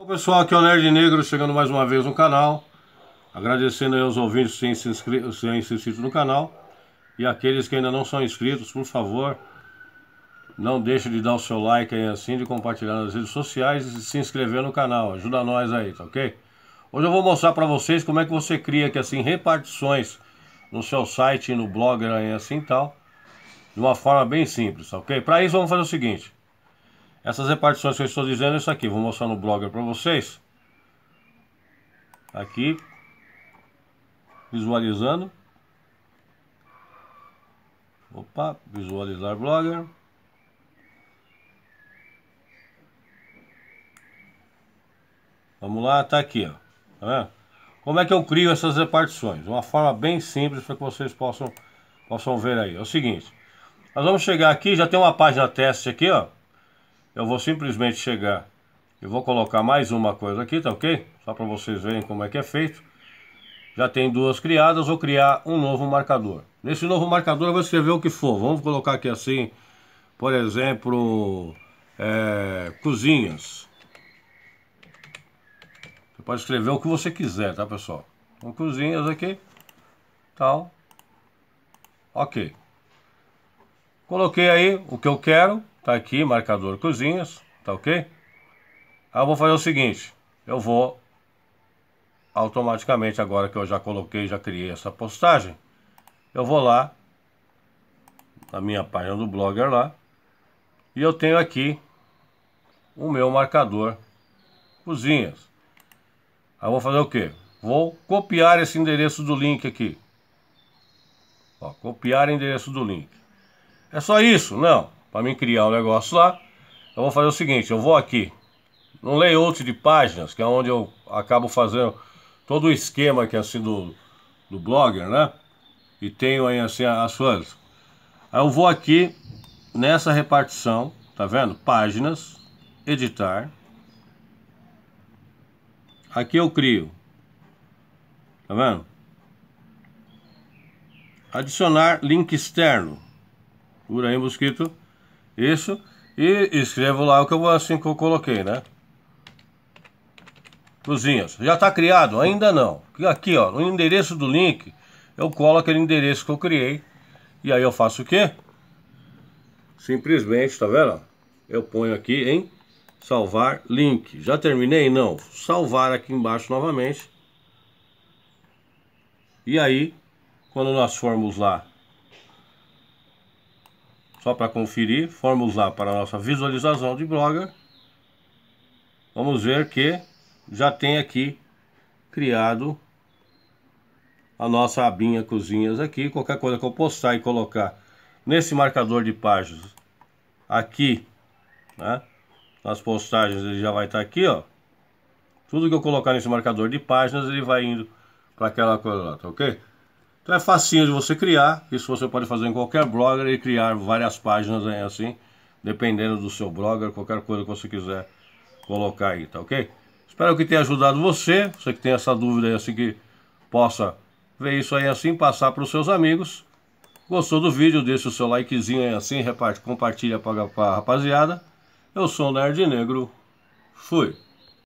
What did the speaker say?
Bom pessoal, aqui é o Nerd Negro chegando mais uma vez no canal Agradecendo aos ouvintes que se inscritos inscrito no canal E aqueles que ainda não são inscritos, por favor Não deixe de dar o seu like aí assim, de compartilhar nas redes sociais E se inscrever no canal, ajuda nós aí, tá ok? Hoje eu vou mostrar para vocês como é que você cria aqui assim repartições No seu site, no blogger né, aí assim e tal De uma forma bem simples, tá ok? Para isso vamos fazer o seguinte essas repartições que eu estou dizendo é isso aqui. Vou mostrar no Blogger para vocês. Aqui. Visualizando. Opa, visualizar Blogger. Vamos lá, tá aqui, ó. Tá vendo? Como é que eu crio essas repartições? Uma forma bem simples para que vocês possam, possam ver aí. É o seguinte, nós vamos chegar aqui, já tem uma página teste aqui, ó eu vou simplesmente chegar eu vou colocar mais uma coisa aqui, tá ok? Só para vocês verem como é que é feito. Já tem duas criadas, vou criar um novo marcador. Nesse novo marcador eu vou escrever o que for. Vamos colocar aqui assim, por exemplo, é, cozinhas. Você pode escrever o que você quiser, tá pessoal? Então, cozinhas aqui, tal. Ok. Coloquei aí o que eu quero, Tá aqui, marcador cozinhas, tá ok? Aí eu vou fazer o seguinte, eu vou automaticamente agora que eu já coloquei, já criei essa postagem, eu vou lá na minha página do Blogger lá e eu tenho aqui o meu marcador cozinhas. Aí eu vou fazer o que? Vou copiar esse endereço do link aqui. Ó, copiar endereço do link. É só isso? Não para mim criar um negócio lá, eu vou fazer o seguinte, eu vou aqui no layout de páginas, que é onde eu acabo fazendo todo o esquema que é assim do, do blogger, né? E tenho aí assim as suas. Aí eu vou aqui nessa repartição, tá vendo? Páginas, editar. Aqui eu crio. Tá vendo? Adicionar link externo. Por aí, mosquito isso e escrevo lá o que eu vou assim que eu coloquei, né? Cozinhas. Já está criado? Ainda não. Aqui, ó, no endereço do link, eu colo aquele endereço que eu criei. E aí eu faço o quê? Simplesmente, tá vendo? Eu ponho aqui em salvar link. Já terminei? Não. Salvar aqui embaixo novamente. E aí, quando nós formos lá só para conferir, formos lá para a nossa visualização de Blogger. Vamos ver que já tem aqui criado a nossa abinha cozinhas aqui. Qualquer coisa que eu postar e colocar nesse marcador de páginas aqui, né? Nas postagens ele já vai estar tá aqui, ó. Tudo que eu colocar nesse marcador de páginas ele vai indo para aquela coisa lá, tá ok? Então é facinho de você criar, isso você pode fazer em qualquer blogger e criar várias páginas aí assim, dependendo do seu blogger, qualquer coisa que você quiser colocar aí, tá ok? Espero que tenha ajudado você, você que tem essa dúvida aí assim que possa ver isso aí assim, passar para os seus amigos. Gostou do vídeo, Deixe o seu likezinho aí assim, reparte, compartilha para a rapaziada. Eu sou o Nerd Negro, fui!